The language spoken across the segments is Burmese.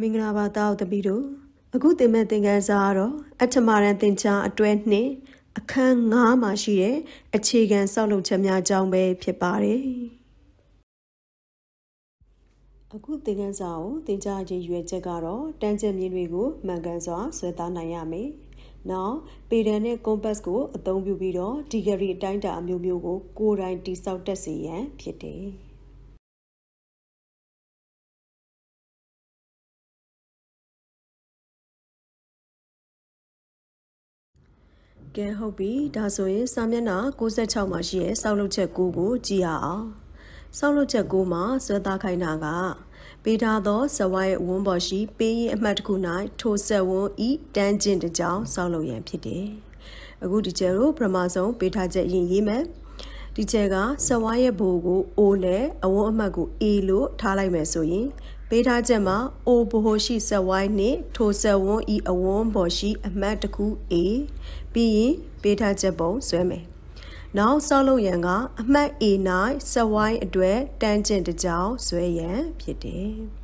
မင်္ဂလာပါတားသမီးတို့အခုသင်မဲ့သင်ခန်းစာကတော့အထမရန်သင်ချာအတွဲနှစ်အခန်း9မှာရှိတဲ့အခြေခံဆောက်လုပ်ချက်များအကြောင်းပဲဖြစ်ပါတယ်အခုသင်ခန်းစာကိုသင်ကြားခြင်းရွယ်ချက်ကတော့တန်းချက်မြင်တွေကိုမှန်ကန်စွာဆွဲသားနိုင်ရမယ်နောက်ပေဒန်နဲ့ compass ကိုအသုံးပြုပြီးတော့ degree အတိုင်းအတာအမျိုးမျိုးကိုကိုယ်တိုင်တိစောက်တက်စေရန်ဖြစ်တယ်ကဲဟုတ်ပြီဒါဆိုရင် စာမျက်နှာ66မှာရှိရဲစောက်လုပ်ချက်9ကိုကြည့်ရအောင်စောက်လုပ်ချက်9မှာဆွဲသားခိုင်းတာက ပေးထားသောဇဝိုင်းဝန်းပေါ်ရှိ ပေးရင်အမှတ်တစ်ခု၌ထိုဆက်ဝန်းဤတန်းကျင်တစ်ကြောင်စောက်လုပ်ရန်ဖြစ်တယ်အခုဒီကျဲတို့ပထမဆုံးပေးထားချက်ရင်ရေးမယ်ဒီကျဲကဇဝိုင်းရဲ့ဘိုးကို O နဲ့အဝန်းအမှတ်ကို A လို့ထားလိုက်မယ်ဆိုရင်ပေးထားချက်မှာအိုဘိုရှိဇက်ဝိုင်းနှင့်ထိုဇက်ဝန်းဤအဝန်းပေါ်ရှိအမှတ်တစ်ခု A ပြီးရင်ပေးထားချက်ပုံဆွဲမယ်။နောက်ဆောက်လုပ်ရန်ကအမှတ် A9 ဇက်ဝိုင်းအတွက်တန်းကျင်တစ်ကြောင်ဆွဲရန်ဖြစ်တယ်။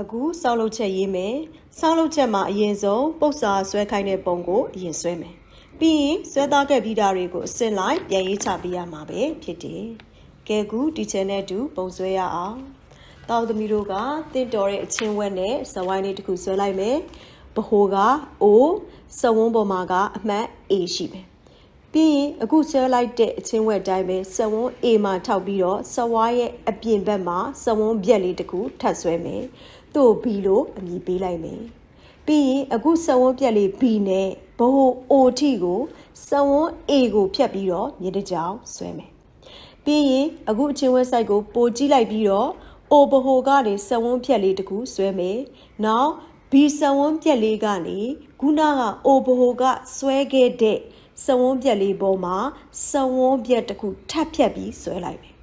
အခုဆောက်လုပ်ချက်ရေးမယ်ဆောက်လုပ်ချက်မှာအရင်ဆုံးပုတ်စာဆွဲခိုင်းတဲ့ပုံကိုအရင်ဆွဲမယ်ပြီးရင်ဆွဲသားခဲ့ပြီးတာတွေကိုအစစ်လိုက်ပြန်ရေးချပေးရမှာပဲဖြစ်တယ်ကဲကူတီချန်နဲ့တူ ပုံဆွဲရအောင်တောင်သမီးတို့ကတင့်တော်တဲ့အချင်းဝက်နဲ့ဇဝိုင်းလေးတစ်ခုဆွဲလိုက်မယ်ဘဟိုက O စဝန်းပေါ်မှာကအမှတ် A ရှိမယ်ပြီးရင်အခုဆွဲလိုက်တဲ့အချင်းဝက်တိုင်းပဲစဝန်း A မှာထောက်ပြီးတော့စဝါရဲ့အပြင်ဘက်မှာစဝန်းပြက်လေးတစ်ခုထပ်ဆွဲမယ်။သူ့ကို B လို့အမည်ပေးလိုက်မယ်။ပြီးရင်အခုစဝန်းပြက်လေး B နဲ့ဘို OT ကိုစဝန်း A ကို ဖြတ်ပြီးတော့မြေတကြောင်ဆွဲမယ်။ပြီးရင်အခုအချင်းဝက် site ကိုပိုကြည့်လိုက်ပြီးတော့ O ဘိုကနေစဝန်းပြက်လေးတကူဆွဲမယ်။နောက် B စဝန်းပြက်လေးကနေခုနက O ဘိုကဆွဲခဲ့တဲ့စဝန်းပြက်လေးပေါ်မှာစဝန်းပြက်တစ်ခုထပ်ဖြတ်ပြီးဆွဲလိုက်မယ်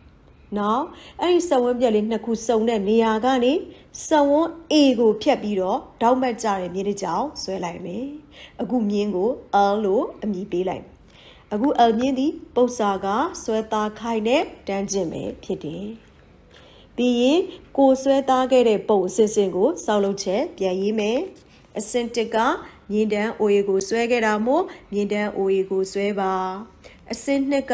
နောက်အဲ့ဒီစက်ဝန်းပြက်လေးနှစ်ခုစုံတဲ့နေရာကနေစက်ဝန်း A ကိုဖြတ်ပြီးတော့တောက်မှတ်ကြတဲ့မြင်းတစ်ကြောင်ဆွဲလိုက်မယ်အခုမြင်းကို L လို့အမည်ပေးလိုက်အခု L မြင်းသည်ပု္ပ္ပာကဆွဲသားခိုင်တဲ့တန်းကျင်ပဲဖြစ်တယ်ပြီးရင်ကိုဆွဲသားခဲ့တဲ့ပုံအစစ်စင်ကိုစောက်လုပ်ချက်ပြန်ရေးမယ်အစင်တစ်ကမြင်းတန်း OA ကိုဆွဲခဲ့တာမို့မြင်းတန်း OA ကိုဆွဲပါအစင်နှစ်က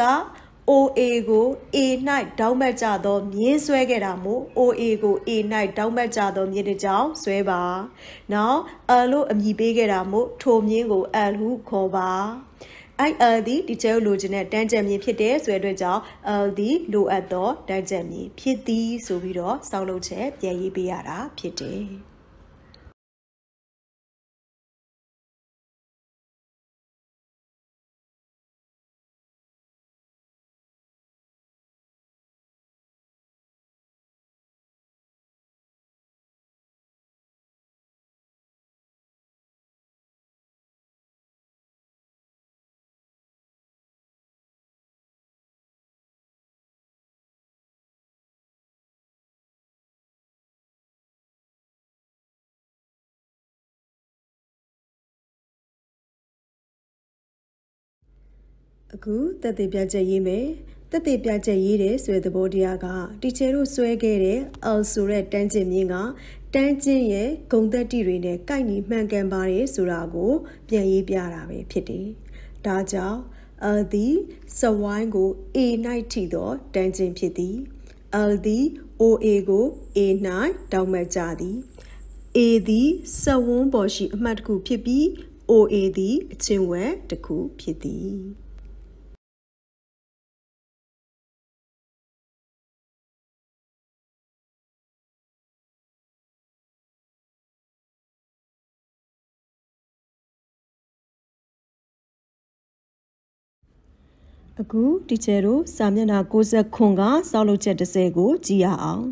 OA ကို A ၌ဒေါင်းဘက်ကြသောမြင်းဆွဲခဲ့တာမို့ OA ကို A ၌ဒေါင်းဘက်ကြသောမြင်းတစ်ကြောင်ဆွဲပါ။နောက် L လို့အမည်ပေးခဲ့တာမို့ထိုမြင်းကို L ဟုခေါ်ပါ။ IL သည်ဒီကျဲလိုချင်တဲ့တန်းကျက်မြင်ဖြစ်တဲ့ဆိုတဲ့အတွက်ကြောင့် L သည်လိုအပ်သောတန်းကျက်မြင်ဖြစ်သည် ဆိုပြီးတော့ဆောက်လုပ်ချက်ပြန်ရေးပေးရတာဖြစ်တယ်။အခုတက်သေးပြချက်ရေးမယ်တက်သေးပြချက်ရေးတယ်ဆိုတဲ့သဘောတရားကတီချေတို့ဆွဲခဲ့တဲ့ L ဆိုတဲ့တန်းကျင်မြင့်ကတန်းကျင်ရဲ့ဂုံသက်တိတွေနဲ့ကိုက်ညီမှန်ကန်ပါတယ်ဆိုတာကို ပြန်ရေးပြတာပဲဖြစ်တယ်။ဒါကြောင့် L သည်စဝိုင်းကို A ၌ထိသောတန်းကျင်ဖြစ်သည်။ L သည် OA ကို A ၌တောင်းမှတ်ကြသည်။ A သည်စဝန်းပေါ်ရှိအမှတ်တစ်ခုဖြစ်ပြီး OA သည်အချင်းဝဲတစ်ခုဖြစ်သည်။အခုတီချယ်တို့စာမျက်နှာ60ခွန်ကစောက်လုပ်ချက်30ကို ကြည့်ရအောင်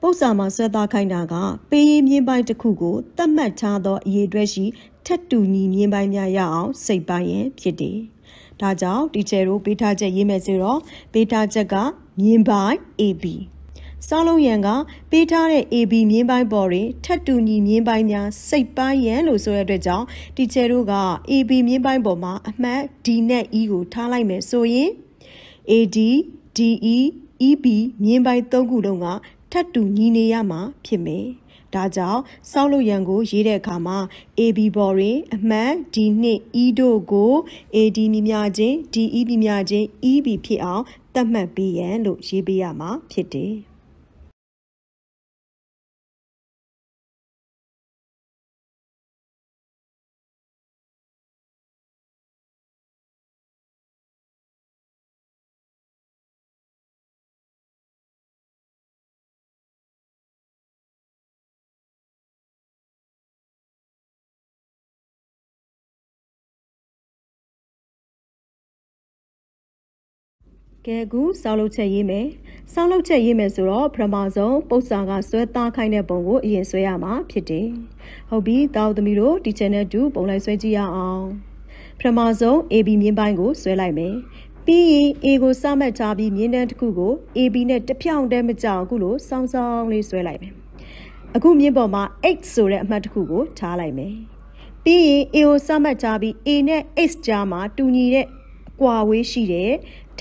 ပု္ပ္ပာမှာဆွဲသားခိုင်းတာက ပေးရင်မြင်းပိုင်းတစ်ခုကိုသတ်မှတ်ထားသောအရေးအတွက်ရှိ ထက်တူညီမြင်းပိုင်းများရအောင်စိတ်ပိုင်းရန်ဖြစ်တယ်။ဒါကြောင့်တီချယ်တို့ပေးထားချက်ရေးမယ်ဆိုတော့ပေးထားချက်ကမြင်းပိုင်း AB စောင်းလုံးရန်ကပေးထားတဲ့ AB မြင်းပိုင်းပေါ်တွင်ထပ်တူညီမြင်းပိုင်းများစိတ်ပိုင်းရန်လို့ဆိုရတဲ့အတွက်ကြောင့်တီချယ်တို့က AB မြင်းပိုင်းပေါ်မှာအမှတ် D နဲ့ E ကိုထားလိုက်မယ်ဆိုရင် AD DE EB မြင်းပိုင်း၃ခုလုံးကထပ်တူညီနေရမှာ ဖြစ်မယ်။ဒါကြောင့်စောက်လို့ရန်ကို ရေးတဲ့အခါမှာ AB ပေါ်တွင်အမှန် D နှင့် E တို့ကို AD မြင်များခြင်း DE မြင်များခြင်း EB ဖြစ်အောင်သတ်မှတ်ပေးရန်လို့ရေးပေးရမှာဖြစ်တယ်။ကဲကူဆောက်လုပ်ချက်ရေးမယ်ဆောက်လုပ်ချက်ရေးမယ်ဆိုတော့ပထမဆုံးပုတ်စာကဆွဲသားခိုင်းတဲ့ပုံကိုအရင်ဆွဲရမှာဖြစ်တယ်ဟုတ်ပြီတောက်သမီးတို့ဒီချန်နဲ့တူပုံလိုက်ဆွဲကြည့်ရအောင်ပထမဆုံး AB မြင်းပိုင်းကိုဆွဲလိုက်မယ်ပြီးရင် A ကိုစမှတ်ထားပြီးမြင်းတန်းတစ်ခုကို AB နဲ့တပြောင်တည်းမကြောက်အခုလိုစောင်းစောင်းလေးဆွဲလိုက်မယ်အခုမြင်းပေါ်မှာ X ဆိုတဲ့အမှတ်တစ်ခုကိုထားလိုက်မယ်ပြီးရင် A ကိုစမှတ်ထားပြီး A နဲ့ X ကြားမှာ တူညီတဲ့အကွာဝေးရှိတဲ့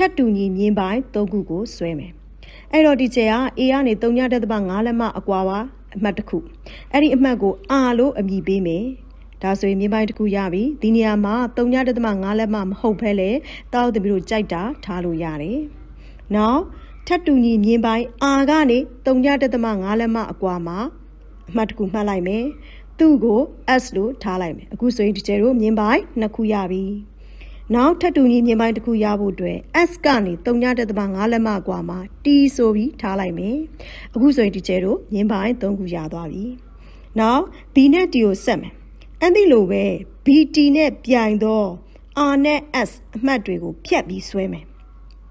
ပ်တူညီမြင်းပိုင်း၃ခုကိုဆွဲမယ်။အဲ့တော့ဒီချက်က A ကနေ3.5လက်မအကွာပါအမှတ်တစ်ခု။အဲ့ဒီအမှတ်ကို R လို့အမည်ပေးမယ်။ဒါဆိုရင်မြင်းပိုင်းတစ်ခုရပြီ။ဒီနေရာမှာ3.5လက်မမဟုတ်ဘဲလေတောက်သမီးတို့ကြိုက်တာထားလို့ရတယ်။ Now ထပ်တူညီမြင်းပိုင်း R ကနေ3.5လက်မအကွာမှာအမှတ်တစ်ခုမှတ်လိုက်မယ်။သူ့ကို S လို့ထားလိုက်မယ်။အခုဆိုရင်ဒီချဲတို့မြင်းပိုင်းနှစ်ခုရပြီ။နောက်ထပ်တူညီမြင်ပိုင်းတစ်ခုရဖို့အတွက် S ကနေ3.5လက်မကွာမှာ T ဆိုပြီးထားလိုက်မယ်။အခုဆိုရင်ဒီကျဲတို့မြင်ပိုင်း3ခုရသွားပြီ။နောက် B နဲ့ T ကိုဆက်မယ်။အဲ့ဒီလိုပဲ BT နဲ့ပြိုင်သော R နဲ့ S အမှတ်တွေကို ဖြတ်ပြီးဆွဲမယ်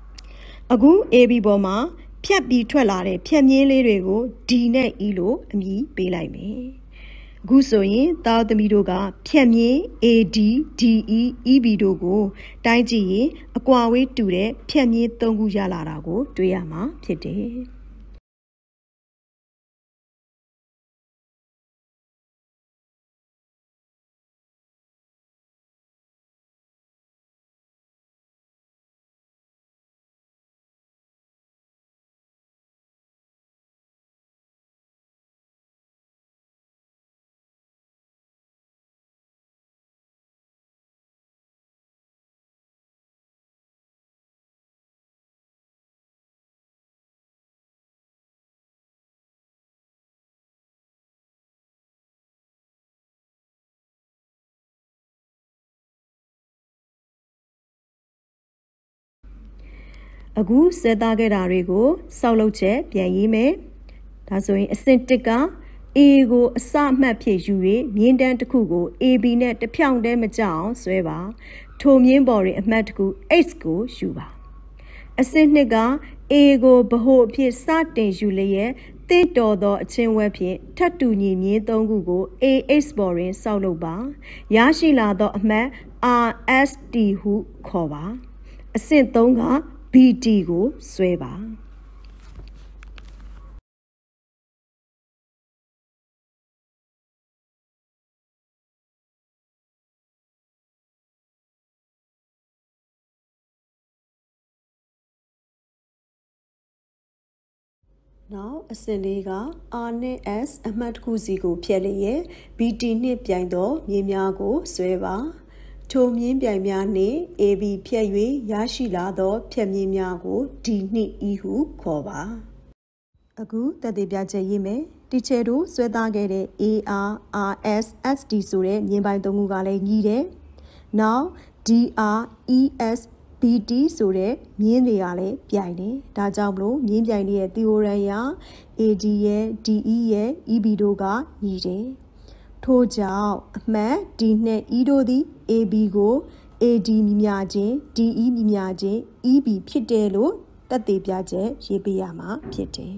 ။အခု AB ပေါ်မှာဖြတ်ပြီးထွက်လာတဲ့ဖြတ်မြင်းလေးတွေကို D နဲ့ E လို့အမည်ပေးလိုက်မယ်။အခုဆိုရင်သားသမီးတို့ကဖြန့်မြင် AD DE EB တို့ကိုတိုင်းကြည့်ရင်အကွာဝေးတူတဲ့ဖြန့်မြင်၃ခုရလာတာကိုတွေ့ရမှာဖြစ်တယ်။အခုစဲသားခဲ့တာတွေကိုဆောက်လုပ်ချက်ပြန်ရေးမယ်ဒါဆိုရင်အဆင့်1က A ကိုအစအမှတ်ဖြစ်ယူ၍မြင်းတန်းတစ်ခုကို AB နဲ့တဖြောင်တည်းမကြအောင်ဆွဲပါ ထိုမြင်းပေါ်တွင် အမှတ်တစ်ခု X ကိုယူပါအဆင့်2က A ကိုဗဟိုအဖြစ်စတင်ယူလျက်တင့်တော်သောအချင်းဝဲဖြင့်ထတ်တူညီမြင်း၃ခုကို AX ပေါ်တွင်စောက်လုပ်ပါရရှိလာသော အမှတ် RST ဟုခေါ်ပါအဆင့်3က BT ကိုဆွဲပါနောက်အစဉ်လေးက R နဲ့ S အမှတ်တစ်ခုစီကိုဖြည့်လျက် BT နှင့်ပြိုင်သောမြေများကိုဆွဲပါထိုမြင်းပြိုင်များနှင့် AB ဖြတ်၍ရရှိလာသောဖြတ်မြင်းများကိုဒီနှစ်ဤဟုခေါ်ပါအခုတက်သေးပြချက်ရေးမယ်တီချယ်တို့ဆွဲသားခဲ့တဲ့ AR RS SD ဆိုတဲ့မြင်ပိုင်းသုံးခုကလည်းညီတယ်။ Now DR ES BT ဆိုတဲ့မြင်းတွေကလည်းပြိုင်တယ်။ဒါကြောင့်မလို့မြင်းပြိုင်တွေရဲ့ theorem ရ AD ရဲ့ DE ရဲ့ EB တို့ကညီတယ်။ထို့ကြောင့်အမှန် D နှင့် E တို့သည် AB ကို AD မြင်များခြင်း DE မြင်များခြင်း EB ဖြစ်တယ်လို့တတ်သိပြချက်ရေးပေးရမှာဖြစ်တယ်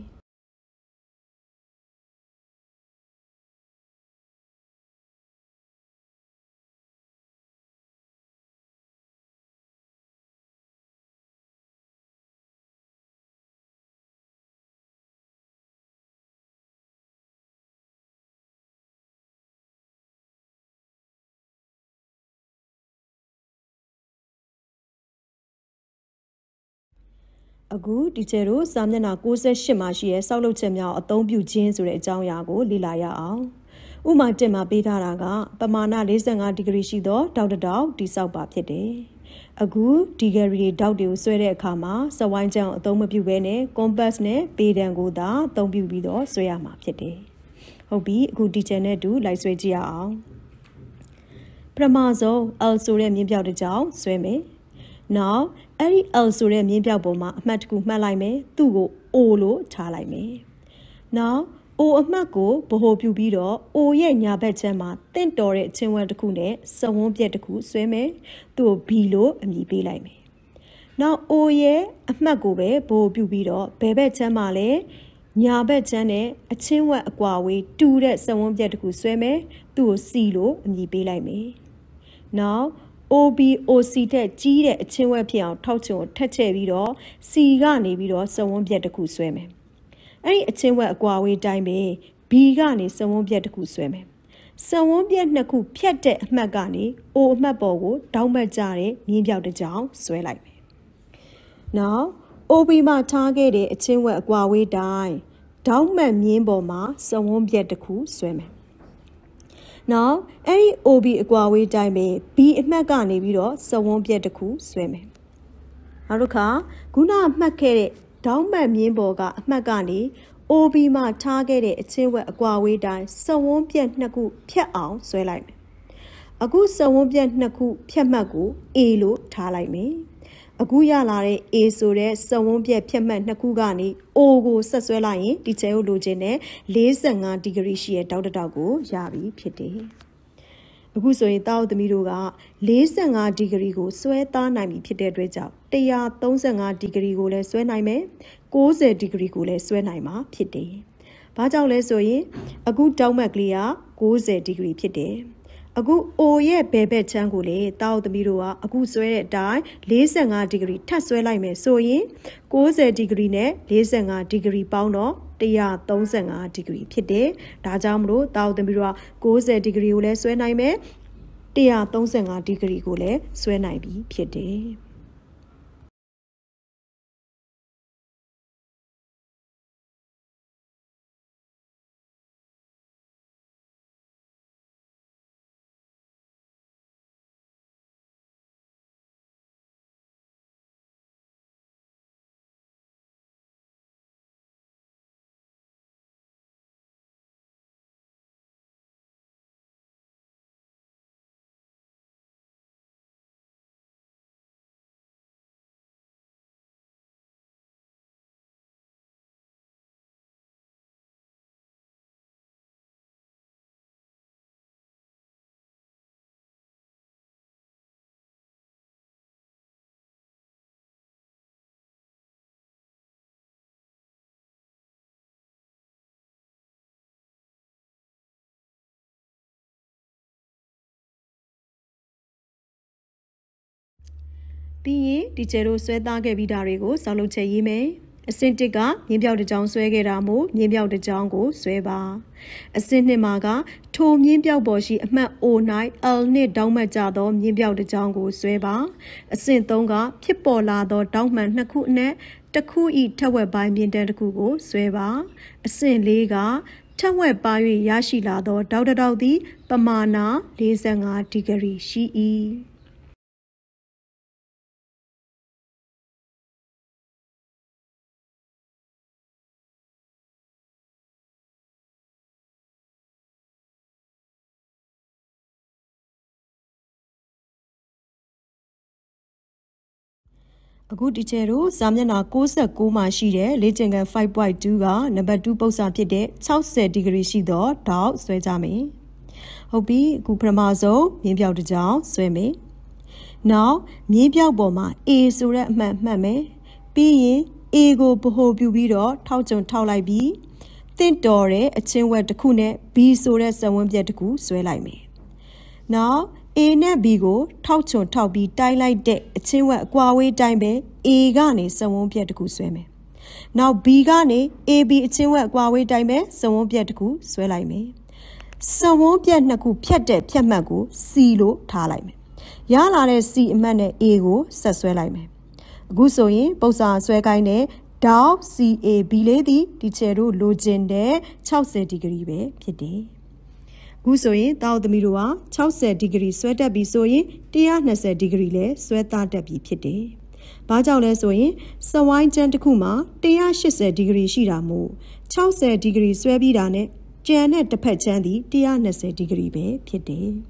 အခုတီချယ်တို့စာမျက်နှာ68မှာရှိတဲ့စောက်လုပ်ချက်များအသုံးပြုခြင်းဆိုတဲ့အကြောင်းအရာကိုလေ့လာရအောင်။ဥမာတင်မှာပေးထားတာက ပမာဏ45ဒီဂရီရှိသောတောက်တတောက်တိဆောက်ပါဖြစ်တယ်။အခုဒီဂရီတောက်တွေကိုဆွဲတဲ့အခါမှာစဝိုင်းကြောင်အသုံးမပြုဘဲနဲ့ compass နဲ့ပေတံကိုသာအသုံးပြုပြီးတော့ဆွဲရမှာဖြစ်တယ်။ဟုတ်ပြီအခုတီချယ်နဲ့တူလိုက်ဆွဲကြည့်ရအောင်။ပထမဆုံး L ဆိုတဲ့မြင်းပြောက်တစ်ကြောင်ဆွဲမယ်။ Now အဲ့ဒီ L ဆိုတဲ့မြင်းပြောက်ပေါ်မှာအမှတ်တကူမှတ်လိုက်မယ်သူ့ကို O လို့ထားလိုက်မယ် now O အမှတ်ကိုဗဟိုပြုပြီးတော့ O ရဲ့ညာဘက်ချမ်းမှာတင့်တော်တဲ့အချင်းဝက်တစ်ခုနဲ့စဝန်းပြက်တစ်ခုဆွဲမယ်သူ့ကို B လို့အမည်ပေးလိုက်မယ် now O ရဲ့အမှတ်ကိုပဲဗဟိုပြုပြီးတော့ဘယ်ဘက်ချမ်းမှာလဲညာဘက်ချမ်းနဲ့အချင်းဝက်အကွာဝေးတူတဲ့စဝန်းပြက်တစ်ခုဆွဲမယ်သူ့ကို C လို့အမည်ပေးလိုက်မယ် now OBOC တဲ့ကြီးတဲ့အချင်းဝက်ဖြစ်အောင်ထောက်ချွန်ထက်ချဲ့ပြီးတော့ C ကနေပြီးတော့စဝန်းပြက်တစ်ခုဆွဲမယ်။အဲ့ဒီအချင်းဝက်အကွာဝေးတိုင်းပဲ B ကနေစဝန်းပြက်တစ်ခုဆွဲမယ်။စဝန်းပြက်နှစ်ခု ဖြတ်တဲ့အမှတ်ကနေ O အမှတ်ပေါ်ကို တောင်းပတ်ကြတဲ့မြင်းပြောက်တစ်ကြောင်ဆွဲလိုက်မယ်။ Now OB မှာထားခဲ့တဲ့အချင်းဝက်အကွာဝေးတိုင်းတောင်းမှတ်မြင်းပေါ်မှာစဝန်းပြက်တစ်ခုဆွဲမယ်။။နောက်အဲ့ဒီ OB အကွာဝေးတိုင်းပဲ B အမှတ်ကနေပြီးတော့စဝန်းပြက်တစ်ခုဆွဲမယ်။နောက်တစ်ခါခုနအမှတ်ခဲ့တဲ့ဒေါင်းမှတ်မြင်းပေါ်ကအမှတ်ကနေ OB မှာထားခဲ့တဲ့အချင်းဝက်အကွာဝေးတိုင်းစဝန်းပြက်နှစ်ခုဖြတ်အောင်ဆွဲလိုက်မယ်။အခုစဝန်းပြက်နှစ်ခုဖြတ်မှတ်ကို A လို့ထားလိုက်မယ်။အခုရလာတဲ့ A ဆိုတဲ့စဝန်းပြက်ဖြတ်မှတ်နှစ်ခုကနေ O ကိုဆက်ဆွဲလိုက်ရင်ဒီချဲကိုလိုချင်တဲ့45ဒီဂရီရှိတဲ့တောက်တောက်ကိုရပြီဖြစ်တယ်။အခုဆိုရင်တောက်သမီးတို့က45ဒီဂရီကိုဆွဲသားနိုင်ပြီဖြစ်တဲ့အတွက်ကြောင့်135ဒီဂရီကိုလည်းဆွဲနိုင်မယ်90ဒီဂရီကိုလည်းဆွဲနိုင်မှာဖြစ်တယ်။ဘာကြောင့်လဲဆိုရင်အခုတောက်မှတ်ကလေးက90ဒီဂရီဖြစ်တယ်။အခုအိုရဲ့ဘယ်ဘက်ချမ်းကိုလေတောက်သမီးတို့ကအခုဆွဲတဲ့အတိုင်း45ဒီဂရီထပ်ဆွဲလိုက်မယ်ဆိုရင်90ဒီဂရီနဲ့45ဒီဂရီပေါင်းတော့135ဒီဂရီ ဖြစ်တယ်။ဒါကြောင့်မလို့တောက်သမီးတို့က90ဒီဂရီကိုလည်းဆွဲနိုင်မယ်135ဒီဂရီကိုလည်းဆွဲနိုင်ပြီဖြစ်တယ်။ပြီးရင်တီချယ်တို့ဆွဲသားခဲ့ပြီးတာတွေကိုဆောက်လုပ်ချက်ရေးမယ်အဆင့်1ကမြင်းပြောက်တစ်ကြောင်ဆွဲခဲ့တာမို့မြင်းပြောက်တစ်ကြောင်ကိုဆွဲပါအဆင့်2မှာကထိုမြင်းပြောက်ပေါ်ရှိအမှတ် O9 L နဲ့တောင်းမှတ်ကြသော မြင်းပြောက်တစ်ကြောင်ကိုဆွဲပါအဆင့်3ကဖြစ်ပေါ်လာသောတောင်းမှန်နှစ်ခုအနက်တစ်ခုဤထက်ဝက်ပိုင်းမြင်းတန်းတစ်ခုကိုဆွဲပါအဆင့်4ကထက်ဝက်ပါ၍ရရှိလာသော တောက်တောက်သည် ပမာဏ45ဒီဂရီရှိ၏အခုဒီချေတို့စာမျက်နှာ69မှာရှိတဲ့လေ့ကျင့်ခန်း5.2ကနံပါတ်2ပုဒ်စာဖြစ်တဲ့60ဒီဂရီရှိသောတောက်ဆွဲကြမယ်။ဟုတ်ပြီအခုပထမဆုံးမြင်းပြောက်တစ်ကြောင်ဆွဲမယ်။ Now မြင်းပြောက်ပေါ်မှာ A ဆိုတဲ့အမှန်မှတ်မယ်။ပြီးရင် A ကိုဗဟိုပြုပြီးတော့ထောက်ကျုံထောက်လိုက်ပြီးတင့်တော်တဲ့အချင်းဝက်တစ်ခုနဲ့ B ဆိုတဲ့စဝန်းပြက်တစ်ခုဆွဲလိုက်မယ်။ Now A နဲ့ B ကိုထောက်ချုံထောက်ပြီးတိုင်းလိုက်တဲ့အချင်းဝက်အကွာဝေးတိုင်းပဲ A ကနေစဝန်းပြက်တစ်ခုဆွဲမယ်။နောက် B ကနေ AB အချင်းဝက်အကွာဝေးတိုင်းပဲစဝန်းပြက်တစ်ခုဆွဲလိုက်မယ်။စဝန်းပြက်နှစ်ခုဖြတ်တဲ့ဖြတ်မှတ်ကို C လို့ထားလိုက်မယ်။ရလာတဲ့ C အမှတ်နဲ့ A ကိုဆက်ဆွဲလိုက်မယ်။အခုဆိုရင်ပုံစံဆွဲခိုင်းတဲ့ဒေါက် CAB လေးသည်ဒီချေတို့လိုချင်တဲ့60ဒီဂရီပဲဖြစ်တယ်။ခုဆိုရင်တာဝသမီးတို့ဟာ60ဒီဂရီဆွဲတက်ပြီးဆိုရင်120ဒီဂရီလည်းဆွဲသားတက်ပြီးဖြစ်တယ်။ဘာကြောင့်လဲဆိုရင်စဝိုင်းကျန်းတစ်ခုမှာ180ဒီဂရီရှိတာမို့60ဒီဂရီဆွဲပြီးတာနဲ့ကျန်တဲ့တစ်ဖက်ကျန်းသည်120ဒီဂရီပဲဖြစ်တယ်။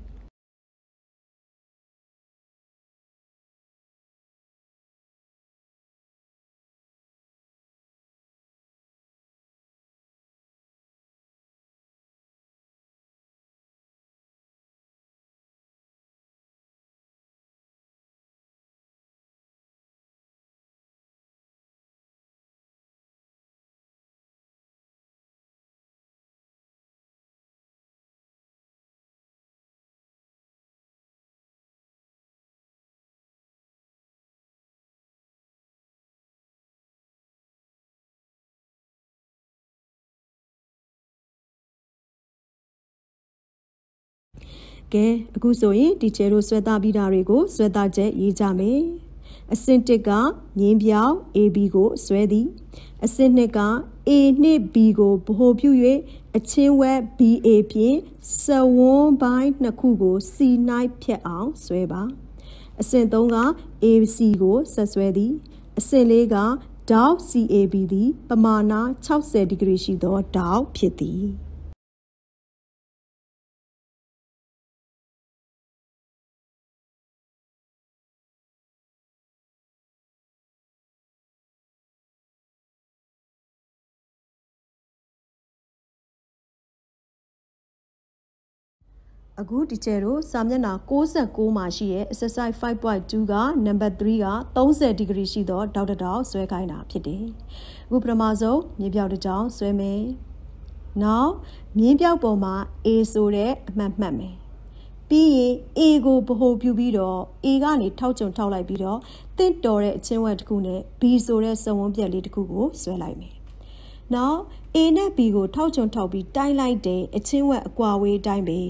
ကဲအခုဆိုရင်တီချေတို့ဆွဲသားပြီးတာတွေကိုဆွဲသားချက်ရေးကြမယ်အဆင့်1ကငင်းပြောင် AB ကိုဆွဲသည်အဆင့်2က A နှင့် B ကိုဗဟိုပြု၍အချင်းဝက် BA ဖြင့်စဝန်းပိုင်းနှစ်ခုကို C ၌ဖြတ်အောင်ဆွဲပါအဆင့်3က AC ကိုဆက်ဆွဲသည်အဆင့်4ကဒေါက် CAB သည်ပမာဏ60ဒီဂရီရှိသောဒေါက်ဖြစ်သည်အခုဒီကျဲတို့စာမျက်နှာ69မှာရှိရဲ့ exercise 5.2က number 3က30ဒီဂရီရှိသောတောက်တတောက်ဆွဲခိုင်းတာဖြစ်တယ်။အခုပထမဆုံးမြေပြောက်တစ်ကြောင်ဆွဲမယ်။ Now မြေပြောက်ပေါ်မှာ A ဆိုတဲ့အမှတ်မှတ်မယ်။ပြီးရင် A ကိုဗဟိုပြုပြီးတော့ A ကနေထောက်ကျုံထောက်လိုက်ပြီးတော့တင့်တော်တဲ့အချင်းဝက်တစ်ခုနဲ့ B ဆိုတဲ့စဝန်းပြက်လေးတစ်ခုကိုဆွဲလိုက်မယ်။ Now A နဲ့ B ကိုထောက်ချုံထောက်ပြီးတိုင်းလိုက်တဲ့အချင်းဝက်အကွာဝေးတိုင်းပဲ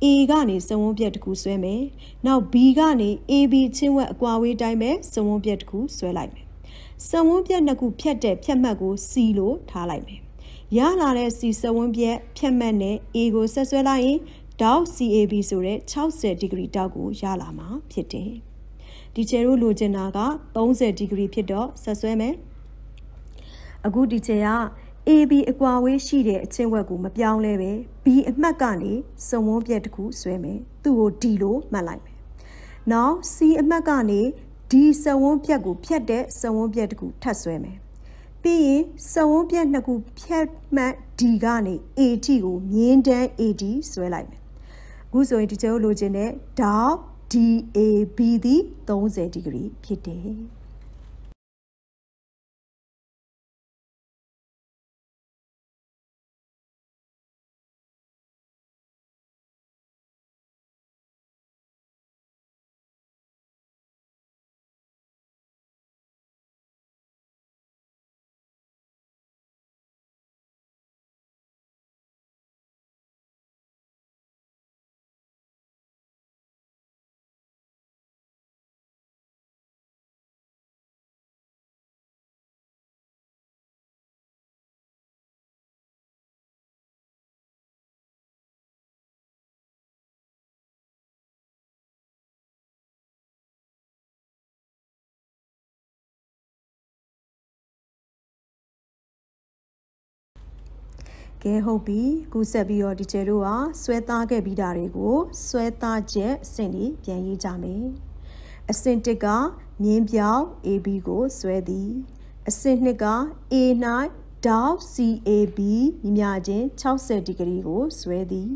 A ကနေစုံဝန်းပြက်တစ်ခုဆွဲမယ်။နောက် B ကနေ AB ချင်းဝက်အကွာဝေးတိုင်းပဲစုံဝန်းပြက်တစ်ခုဆွဲလိုက်မယ်။စုံဝန်းပြက်နှစ်ခုဖြတ်တဲ့ဖြတ်မှတ်ကို C လို့ထားလိုက်မယ်။ရလာတဲ့ C စုံဝန်းပြက်ဖြတ်မှတ်နဲ့ A ကိုဆက်ဆွဲလိုက်ရင်တောက် CAB ဆိုတဲ့60ဒီဂရီတောက်ကိုရလာမှာဖြစ်တယ်။ဒီချေတို့လိုချင်တာက30ဒီဂရီဖြစ်တော့ဆက်ဆွဲမယ်။အခုဒီချေက AB အကွာဝေးရှိတဲ့အချင်းဝက်ကိုမပြောင်းလဲပဲ B အမှတ်ကနေစုံဝန်းပြက်တစ်ခုဆွဲမယ်သူ့ကို D လို့မှတ်လိုက်မယ်။ Now C အမှတ်ကနေ D စုံဝန်းပြက်ကို ဖြတ်တဲ့စုံဝန်းပြက်တစ်ခုထပ်ဆွဲမယ်။ပြီးရင်စုံဝန်းပြက်နှစ်ခုဖြတ်မှတ် D ကနေ AT ကို မြင်းတန်း AD ဆွဲလိုက်မယ်။အခုဆိုရင်ဒီကျုပ်လိုချင်တဲ့ DAB သည်30ဒီဂရီဖြစ်တယ်။ကဲဟုတ်ပြီကူဆက်ပြီးတော့ဒီကျဲတို့ဟာဆွဲသားခဲ့ပြီးတာတွေကိုဆွဲသားချက်အဆင့်တွေပြန်ရေးကြမယ်အဆင့်1ကမြင်းပြောင်း AB ကိုဆွဲသည်အဆင့်2က A ၌ဒေါက် CAB မြမြချင်း60ဒီဂရီကိုဆွဲသည်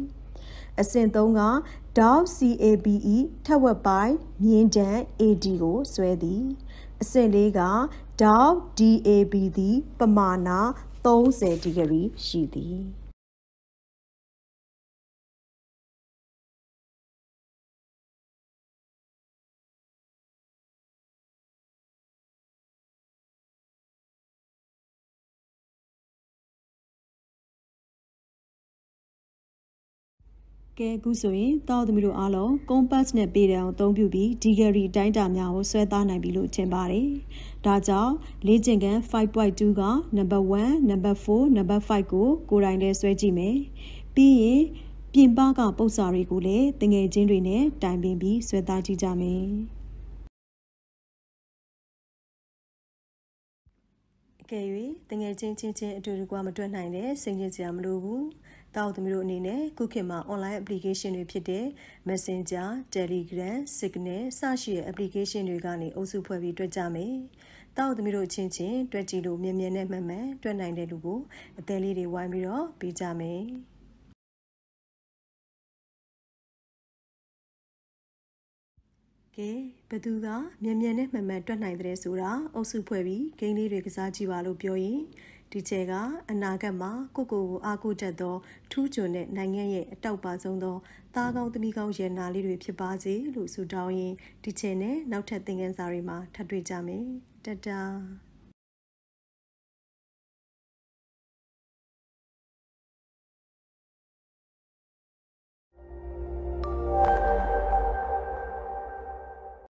အဆင့်3ကဒေါက် CABE ထက်ဝက်ပိုင်းမြင်းတန် AD ကိုဆွဲသည်အဆင့်4ကဒေါက် DAB သည်ပမာဏ30ဒီဂရီရှိသည်။ကဲခုဆိုရင်တောက်သမီးတို့အားလုံး compass နဲ့ပေတံကိုအသုံးပြုပြီး degree တိုင်းတာများကိုဆွဲသားနိုင်ပြီလို့ထင်ပါတယ်။ဒါကြောင့်လေ့ကျင့်ခန်း5.2က number 1, number 4, number 5ကို ကိုယ်တိုင်လည်းဆွဲကြည့်မယ်။ပြီးရင်ပြင်ပကပုံစံတွေကိုလည်းတငယ်ချင်းတွေနဲ့တိုင်ပင်ပြီးဆွဲသားကြည့်ကြမယ်။ကယ်၍တငယ်ချင်းချင်းချင်းအတူတူကမတွေ့နိုင်တဲ့စိတ်ညစ်စရာမလိုဘူး။တောက်သမီးတို့အနေနဲ့ခုခေတ်မှာ online application တွေဖြစ်တဲ့ Messenger, Telegram, Signal စရှိတဲ့ application တွေကနေအုပ်စုဖွဲ့ပြီးတွေ့ကြမယ်။တောက်သမီးတို့ချင်းချင်းတွေ့ကြည့်လို့မြင်မြင်နဲ့မှန်မှန်တွေ့နိုင်တဲ့လူကိုအသေးလေးတွေဝိုင်းပြီးတော့ပေးကြမယ်။။ကဲဘသူကမြန်မြန်နဲ့မှန်မှန်တွက်နိုင်တဲ့ဆိုတာအုပ်စုဖွဲ့ပြီးဂိမ်းလေးတွေကစားကြည့်ပါလို့ပြောရင်ဒီကျဲကအနာဂတ်မှာကိုကိုကိုအားကိုးတတ်သော ထူးချွန်တဲ့နိုင်ငံရဲ့အတောက်ပါဆုံးသောသားကောင်းသမီးကောင်းရန်နာလေးတွေဖြစ်ပါစေလို့ဆုတောင်းရင်းဒီကျဲနဲ့နောက်ထပ်သင်ခန်းစာတွေမှာထပ်တွေ့ကြမယ်တတား။